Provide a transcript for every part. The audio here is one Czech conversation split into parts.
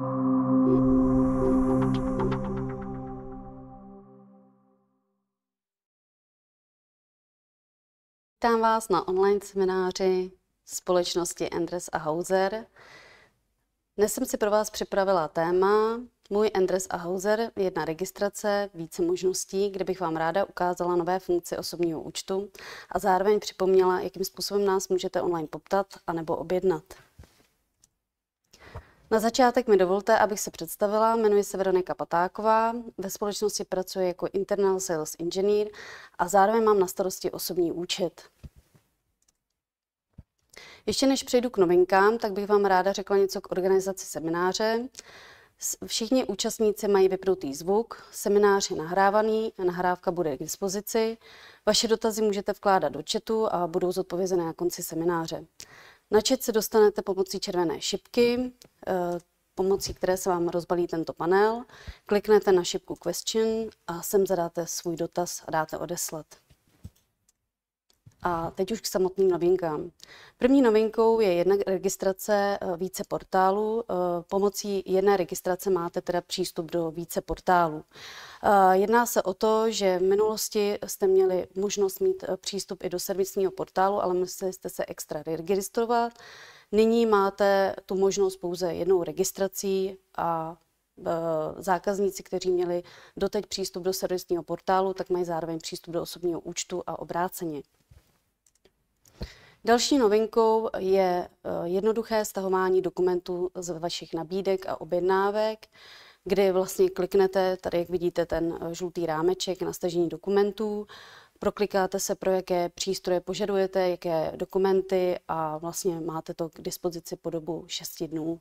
Vítám vás na online semináři společnosti Andres a Hauser. Dnes jsem si pro vás připravila téma Můj Andres a Hauser, jedna registrace, více možností, kde bych vám ráda ukázala nové funkce osobního účtu a zároveň připomněla, jakým způsobem nás můžete online poptat anebo objednat. Na začátek mi dovolte, abych se představila. Jmenuji se Veronika Patáková, ve společnosti pracuji jako Internal Sales Engineer a zároveň mám na starosti osobní účet. Ještě než přejdu k novinkám, tak bych vám ráda řekla něco k organizaci semináře. Všichni účastníci mají vypnutý zvuk, seminář je nahrávaný, nahrávka bude k dispozici. Vaše dotazy můžete vkládat do chatu a budou zodpovězeny na konci semináře. Na čet se dostanete pomocí červené šipky, eh, pomocí které se vám rozbalí tento panel. Kliknete na šipku question a sem zadáte svůj dotaz a dáte odeslat. A teď už k samotným novinkám. První novinkou je jedna registrace eh, více portálů. Eh, pomocí jedné registrace máte teda přístup do více portálů. Eh, jedná se o to, že v minulosti jste měli možnost mít přístup i do servisního portálu, ale museli jste se extra registrovat. Nyní máte tu možnost pouze jednou registrací a zákazníci, kteří měli doteď přístup do servisního portálu, tak mají zároveň přístup do osobního účtu a obráceně. Další novinkou je eh, jednoduché stahování dokumentů z vašich nabídek a objednávek, kdy vlastně kliknete, tady jak vidíte ten eh, žlutý rámeček na stažení dokumentů, proklikáte se, pro jaké přístroje požadujete, jaké dokumenty a vlastně máte to k dispozici po dobu 6 dnů.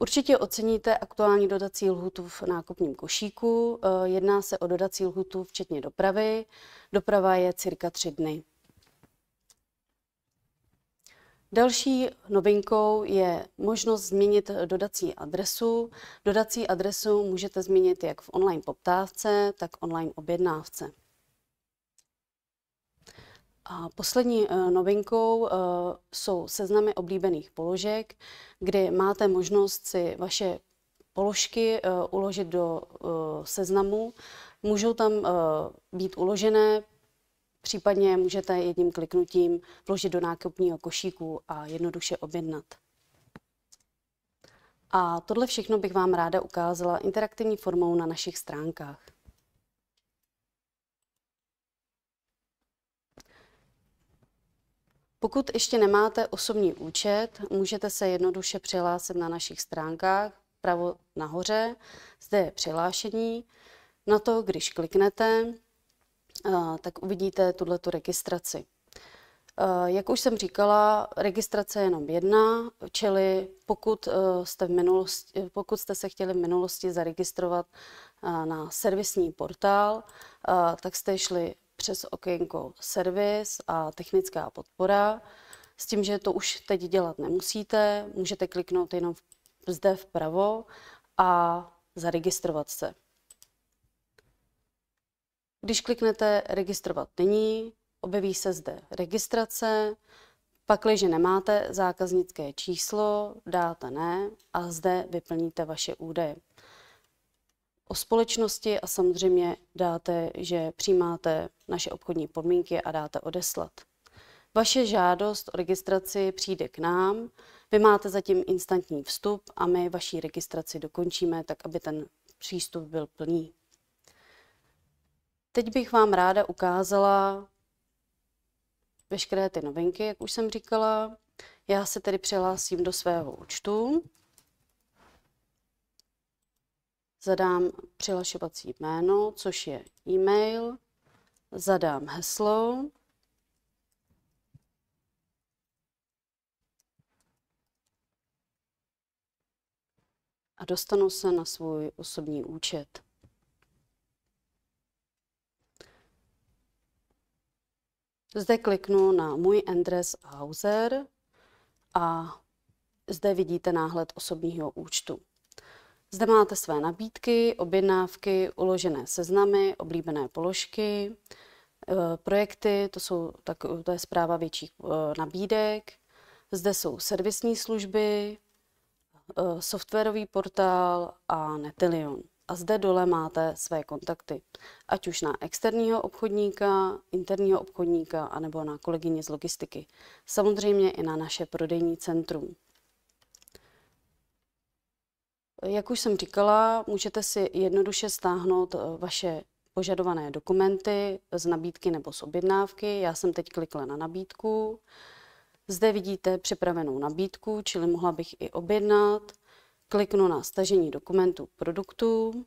Určitě oceníte aktuální dodací lhutu v nákupním košíku. Eh, jedná se o dodací lhutu včetně dopravy. Doprava je cirka 3 dny. Další novinkou je možnost změnit dodací adresu. Dodací adresu můžete změnit jak v online poptávce, tak online objednávce. A poslední eh, novinkou eh, jsou seznamy oblíbených položek, kdy máte možnost si vaše položky eh, uložit do seznamu. Můžou tam být uložené Případně můžete jedním kliknutím vložit do nákupního košíku a jednoduše objednat. A tohle všechno bych vám ráda ukázala interaktivní formou na našich stránkách. Pokud ještě nemáte osobní účet, můžete se jednoduše přihlásit na našich stránkách. Pravo nahoře, zde je přihlášení. Na to, když kliknete, tak uvidíte tuto registraci. Jak už jsem říkala, registrace je jenom jedna, čili pokud e, jste, v minulosti, pokud jste se chtěli v minulosti zaregistrovat e, na servisní portál, e, tak jste šli přes okénko servis a technická podpora, s tím, že to už teď dělat nemusíte, můžete kliknout jenom zde vpravo a zaregistrovat se. Když kliknete registrovat nyní, objeví se zde registrace, pakliže nemáte zákaznické číslo, dáte ne a zde vyplníte vaše údaje o společnosti a samozřejmě dáte, že přijímáte naše obchodní podmínky a dáte odeslat. Vaše žádost o registraci přijde k nám, vy máte zatím instantní vstup a my vaší registraci dokončíme, tak aby ten přístup byl plný. Teď bych vám ráda ukázala veškeré ty novinky, jak už jsem říkala. Já se tedy přihlásím do svého účtu. Zadám přihlašovací jméno, což je e-mail. Zadám heslo. A dostanu se na svůj osobní účet. Zde kliknu na Můj Endres Hauser a zde vidíte náhled osobního účtu. Zde máte své nabídky, objednávky, uložené seznamy, oblíbené položky, eh, projekty, to, jsou, tak, to je zpráva větších eh, nabídek. Zde jsou servisní služby, eh, softwarový portál a Netilion a zde dole máte své kontakty, ať už na externího obchodníka, interního obchodníka, anebo na kolegyně z logistiky. Samozřejmě i na naše prodejní centrum. Jak už jsem říkala, můžete si jednoduše stáhnout eh, vaše požadované dokumenty z nabídky nebo z objednávky. Já jsem teď klikla na nabídku. Zde vidíte připravenou nabídku, čili mohla bych i objednat kliknu na stažení dokumentu produktů.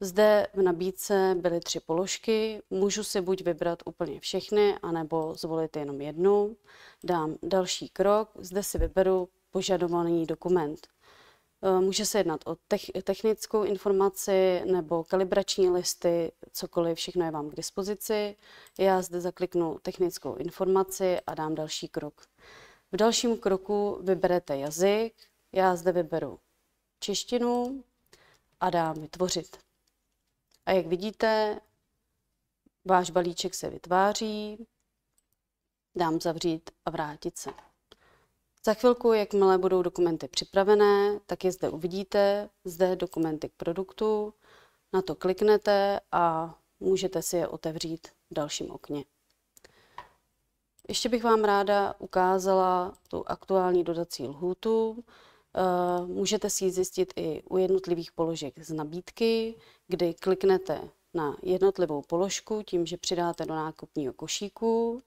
Zde v nabídce byly tři položky. Můžu si buď vybrat úplně všechny, anebo zvolit jenom jednu. Dám další krok. Zde si vyberu požadovaný dokument. E, může se jednat o technickou informaci nebo kalibrační listy, cokoliv, všechno je vám k dispozici. Já zde zakliknu technickou informaci a dám další krok. V dalším kroku vyberete jazyk, já zde vyberu češtinu a dám vytvořit. A jak vidíte, váš balíček se vytváří, dám zavřít a vrátit se. Za chvilku, jakmile budou dokumenty připravené, tak je zde uvidíte, zde dokumenty k produktu, na to kliknete a můžete si je otevřít v dalším okně. Ještě bych vám ráda ukázala tu aktuální dodací lhůtu, Eh, můžete si ji zjistit i u jednotlivých položek z nabídky, kdy kliknete na jednotlivou položku tím, že přidáte do nákupního košíku.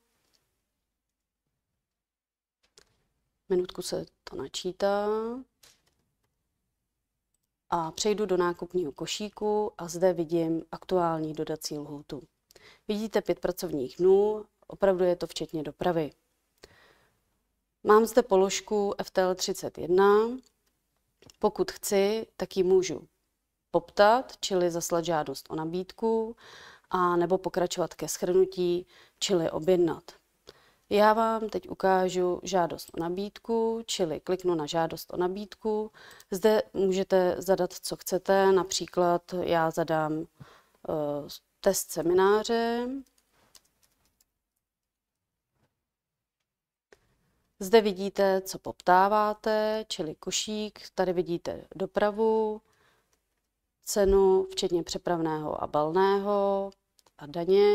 Minutku se to načítá. A přejdu do nákupního košíku a zde vidím aktuální dodací lhůtu. Vidíte pět pracovních dnů, opravdu je to včetně dopravy. Mám zde položku FTL31. Pokud chci, tak ji můžu poptat, čili zaslat žádost o nabídku, a nebo pokračovat ke schrnutí, čili objednat. Já vám teď ukážu žádost o nabídku, čili kliknu na žádost o nabídku. Zde můžete zadat, co chcete, například já zadám uh, test semináře, Zde vidíte, co poptáváte, čili košík, tady vidíte dopravu, cenu včetně přepravného a balného a daně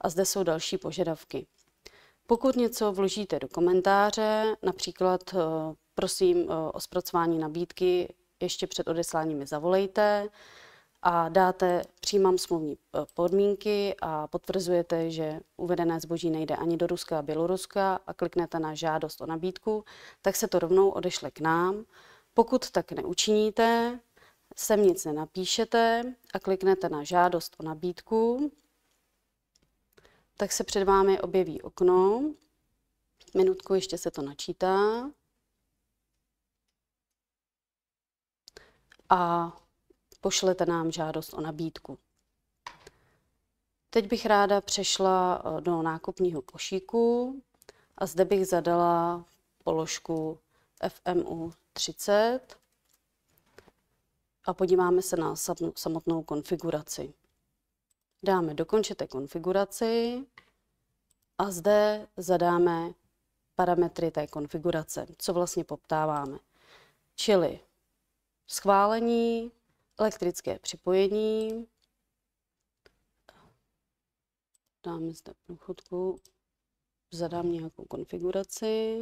a zde jsou další požadavky. Pokud něco vložíte do komentáře, například eh, prosím eh, o zpracování nabídky ještě před odesláním mi zavolejte, a dáte, přijímám smluvní eh, podmínky a potvrzujete, že uvedené zboží nejde ani do Ruska a Běloruska a kliknete na žádost o nabídku, tak se to rovnou odešle k nám. Pokud tak neučiníte, sem nic nenapíšete a kliknete na žádost o nabídku, tak se před vámi objeví okno. Minutku ještě se to načítá. A pošlete nám žádost o nabídku. Teď bych ráda přešla eh, do nákupního košíku a zde bych zadala položku FMU 30 a podíváme se na samotnou konfiguraci. Dáme dokončete konfiguraci a zde zadáme parametry té konfigurace, co vlastně poptáváme. Čili schválení, elektrické připojení. Dáme zde průchodku, zadám nějakou konfiguraci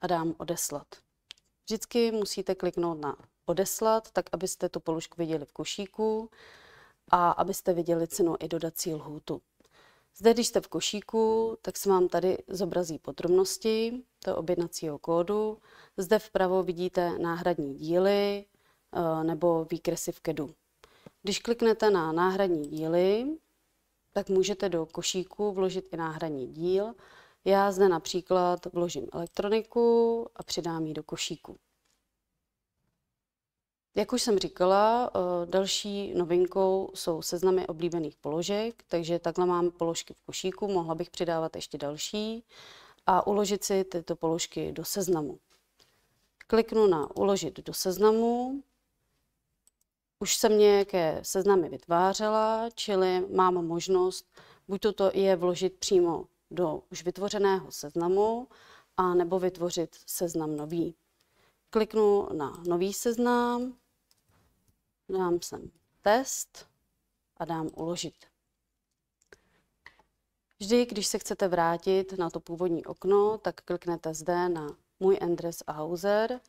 a dám odeslat. Vždycky musíte kliknout na odeslat, tak abyste tu položku viděli v košíku a abyste viděli cenu i dodací lhůtu. Zde, když jste v košíku, tak se vám tady zobrazí podrobnosti toho objednacího kódu. Zde vpravo vidíte náhradní díly eh, nebo výkresy v kedu. Když kliknete na náhradní díly, tak můžete do košíku vložit i náhradní díl. Já zde například vložím elektroniku a přidám ji do košíku. Jak už jsem říkala, eh, další novinkou jsou seznamy oblíbených položek, takže takhle mám položky v košíku, mohla bych přidávat ještě další a uložit si tyto položky do seznamu. Kliknu na uložit do seznamu, už se nějaké seznamy vytvářela, čili mám možnost buď toto je vložit přímo do už vytvořeného seznamu, a nebo vytvořit seznam nový. Kliknu na nový seznam dám sem test a dám uložit. Vždy, když se chcete vrátit na to původní okno, tak kliknete zde na Můj Endres a Hauser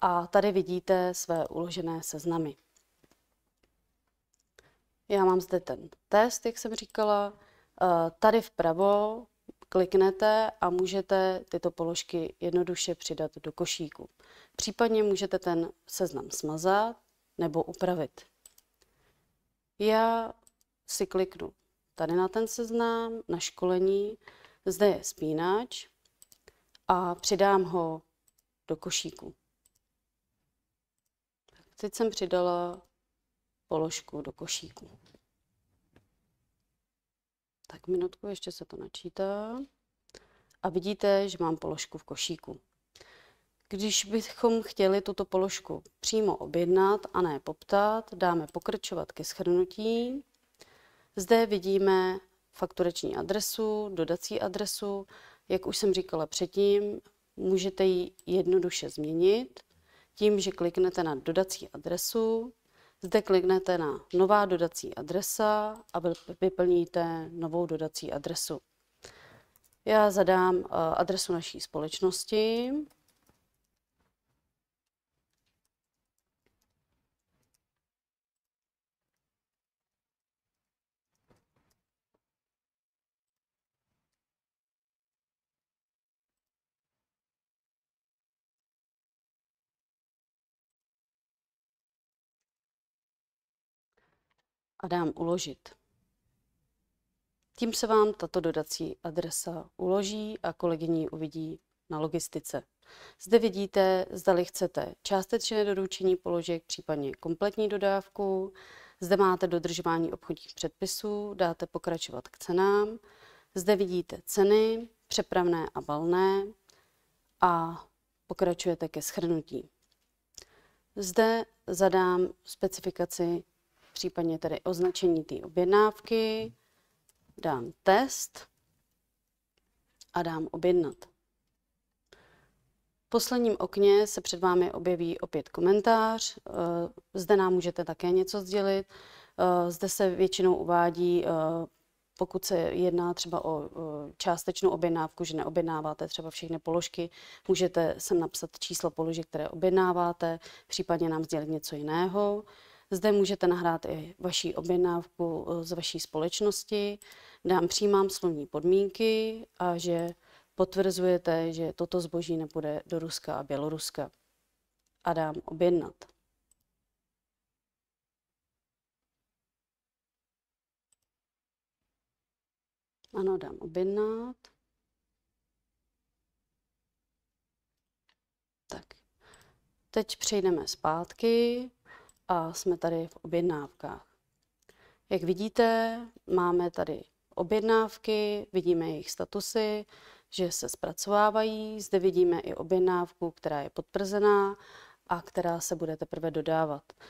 a tady vidíte své uložené seznamy. Já mám zde ten test, jak jsem říkala. Eh, tady vpravo kliknete a můžete tyto položky jednoduše přidat do košíku. Případně můžete ten seznam smazat nebo upravit. Já si kliknu tady na ten seznám, na školení, zde je spínač a přidám ho do košíku. Teď jsem přidala položku do košíku. Tak minutku, ještě se to načítá. A vidíte, že mám položku v košíku. Když bychom chtěli tuto položku přímo objednat a ne poptat, dáme pokračovat ke schrnutí. Zde vidíme fakturační adresu, dodací adresu. Jak už jsem říkala předtím, můžete ji jednoduše změnit tím, že kliknete na dodací adresu. Zde kliknete na nová dodací adresa a vyplníte novou dodací adresu. Já zadám eh, adresu naší společnosti. a dám uložit. Tím se vám tato dodací adresa uloží a kolegyni uvidí na logistice. Zde vidíte, zdali chcete částečné doručení položek, případně kompletní dodávku. Zde máte dodržování obchodních předpisů, dáte pokračovat k cenám. Zde vidíte ceny, přepravné a balné a pokračujete ke schrnutí. Zde zadám specifikaci případně tedy označení té objednávky, dám test a dám objednat. V posledním okně se před vámi objeví opět komentář. Eh, zde nám můžete také něco sdělit. Eh, zde se většinou uvádí, eh, pokud se jedná třeba o částečnou objednávku, že neobjednáváte třeba všechny položky, můžete sem napsat číslo položek, které objednáváte, případně nám sdělit něco jiného. Zde můžete nahrát i vaši objednávku eh, z vaší společnosti, dám přijímám slovní podmínky a že potvrzujete, že toto zboží nepůjde do Ruska a Běloruska. A dám objednat. Ano, dám objednat. Tak, teď přejdeme zpátky a jsme tady v objednávkách. Jak vidíte, máme tady objednávky, vidíme jejich statusy, že se zpracovávají. Zde vidíme i objednávku, která je potvrzená a která se bude teprve dodávat. Eh,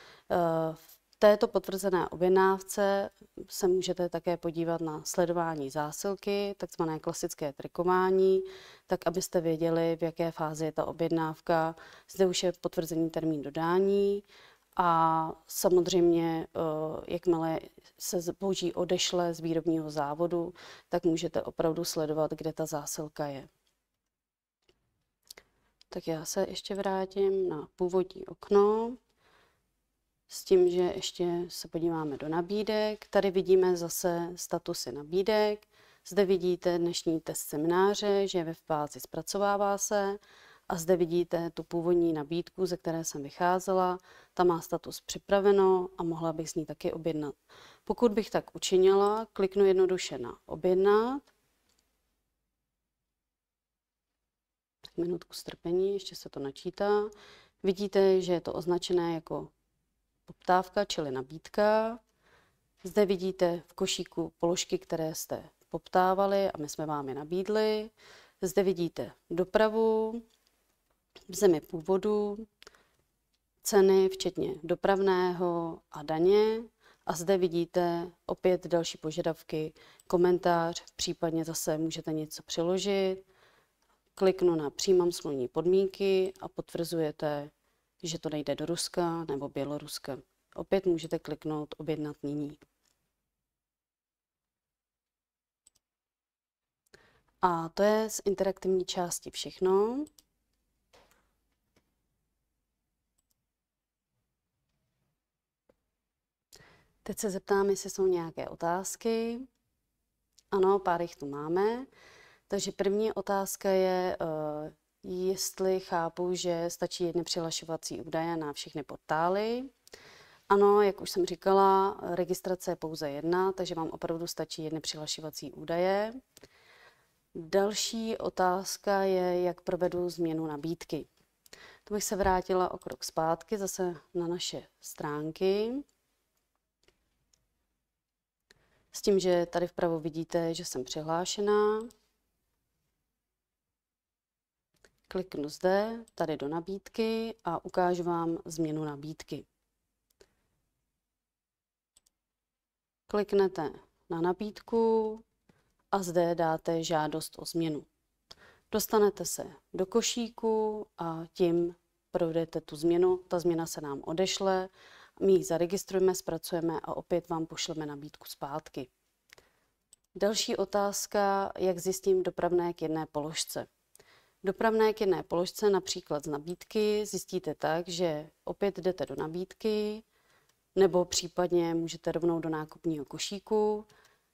v této potvrzené objednávce se můžete také podívat na sledování zásilky, takzvané klasické trikování, tak abyste věděli, v jaké fázi je ta objednávka. Zde už je potvrzený termín dodání, a samozřejmě, eh, jakmile se zboží odešle z výrobního závodu, tak můžete opravdu sledovat, kde ta zásilka je. Tak já se ještě vrátím na původní okno s tím, že ještě se podíváme do nabídek. Tady vidíme zase statusy nabídek. Zde vidíte dnešní test semináře, že je ve fázi zpracovává se a zde vidíte tu původní nabídku, ze které jsem vycházela. Ta má status připraveno a mohla bych z ní taky objednat. Pokud bych tak učinila, kliknu jednoduše na objednat. Tak minutku strpení, ještě se to načítá. Vidíte, že je to označené jako poptávka, čili nabídka. Zde vidíte v košíku položky, které jste poptávali a my jsme vám je nabídli. Zde vidíte dopravu, v zemi původu, ceny, včetně dopravného a daně. A zde vidíte opět další požadavky, komentář, případně zase můžete něco přiložit. Kliknu na přijímám smluvní podmínky a potvrzujete, že to nejde do Ruska nebo Běloruska. Opět můžete kliknout objednat nyní. A to je z interaktivní části všechno. Teď se zeptám, jestli jsou nějaké otázky. Ano, pár jich tu máme. Takže první otázka je, eh, jestli chápu, že stačí jedny přihlašovací údaje na všechny portály. Ano, jak už jsem říkala, registrace je pouze jedna, takže vám opravdu stačí jedny přihlašovací údaje. Další otázka je, jak provedu změnu nabídky. To bych se vrátila o krok zpátky zase na naše stránky. S tím, že tady vpravo vidíte, že jsem přihlášená. Kliknu zde, tady do nabídky a ukážu vám změnu nabídky. Kliknete na nabídku a zde dáte žádost o změnu. Dostanete se do košíku a tím provedete tu změnu. Ta změna se nám odešle my ji zaregistrujeme, zpracujeme a opět vám pošleme nabídku zpátky. Další otázka, jak zjistím dopravné k jedné položce. Dopravné k jedné položce například z nabídky zjistíte tak, že opět jdete do nabídky nebo případně můžete rovnou do nákupního košíku,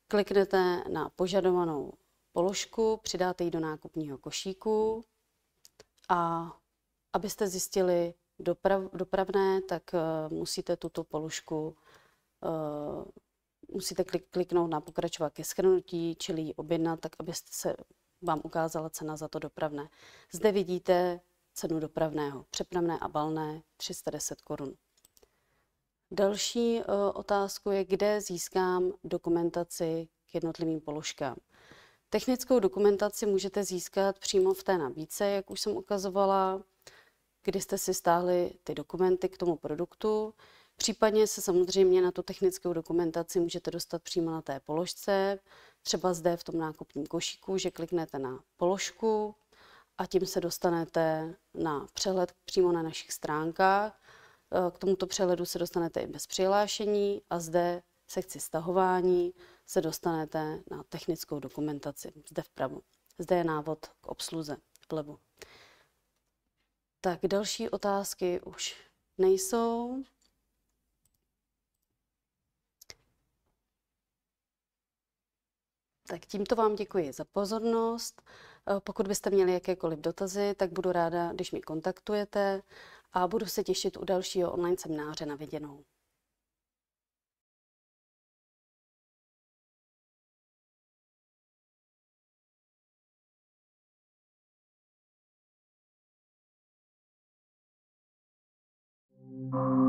kliknete na požadovanou položku, přidáte ji do nákupního košíku a abyste zjistili, doprav, dopravné, tak eh, musíte tuto položku eh, musíte klik, kliknout na pokračovat ke schrnutí, čili ji objednat, tak abyste se vám ukázala cena za to dopravné. Zde vidíte cenu dopravného, přepravné a balné 310 korun. Další eh, otázku je, kde získám dokumentaci k jednotlivým položkám. Technickou dokumentaci můžete získat přímo v té nabídce, jak už jsem ukazovala, kdy jste si stáhli ty dokumenty k tomu produktu. Případně se samozřejmě na tu technickou dokumentaci můžete dostat přímo na té položce, třeba zde v tom nákupním košíku, že kliknete na položku a tím se dostanete na přehled přímo na našich stránkách. E, k tomuto přehledu se dostanete i bez přihlášení a zde v sekci stahování se dostanete na technickou dokumentaci, zde vpravo. Zde je návod k obsluze vlevo. Tak další otázky už nejsou. Tak tímto vám děkuji za pozornost. Eh, pokud byste měli jakékoliv dotazy, tak budu ráda, když mi kontaktujete a budu se těšit u dalšího online semináře na viděnou. Thank you.